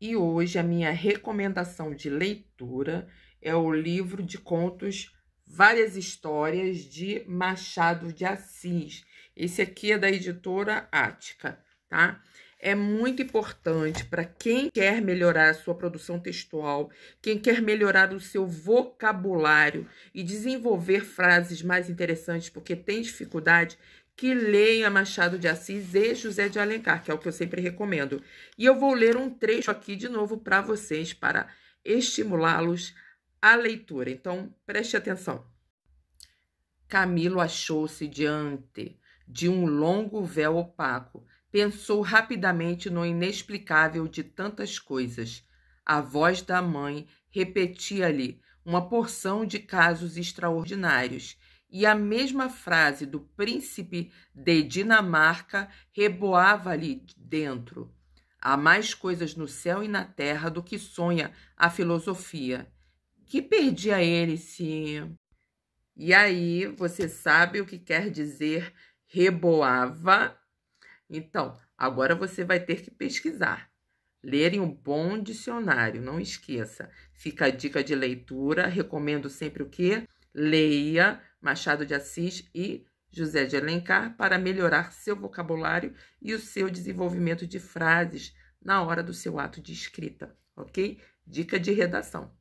E hoje a minha recomendação de leitura é o livro de contos Várias Histórias de Machado de Assis. Esse aqui é da editora Ática, tá? É muito importante para quem quer melhorar a sua produção textual, quem quer melhorar o seu vocabulário e desenvolver frases mais interessantes porque tem dificuldade, que leia Machado de Assis e José de Alencar, que é o que eu sempre recomendo. E eu vou ler um trecho aqui de novo para vocês, para estimulá-los à leitura. Então, preste atenção. Camilo achou-se diante de um longo véu opaco. Pensou rapidamente no inexplicável de tantas coisas. A voz da mãe repetia-lhe uma porção de casos extraordinários e a mesma frase do príncipe de Dinamarca reboava ali dentro. Há mais coisas no céu e na terra do que sonha a filosofia. Que perdia ele se. E aí, você sabe o que quer dizer reboava? Então, agora você vai ter que pesquisar. Ler em um bom dicionário, não esqueça. Fica a dica de leitura. Recomendo sempre o quê? Leia Machado de Assis e José de Alencar para melhorar seu vocabulário e o seu desenvolvimento de frases na hora do seu ato de escrita, ok? Dica de redação.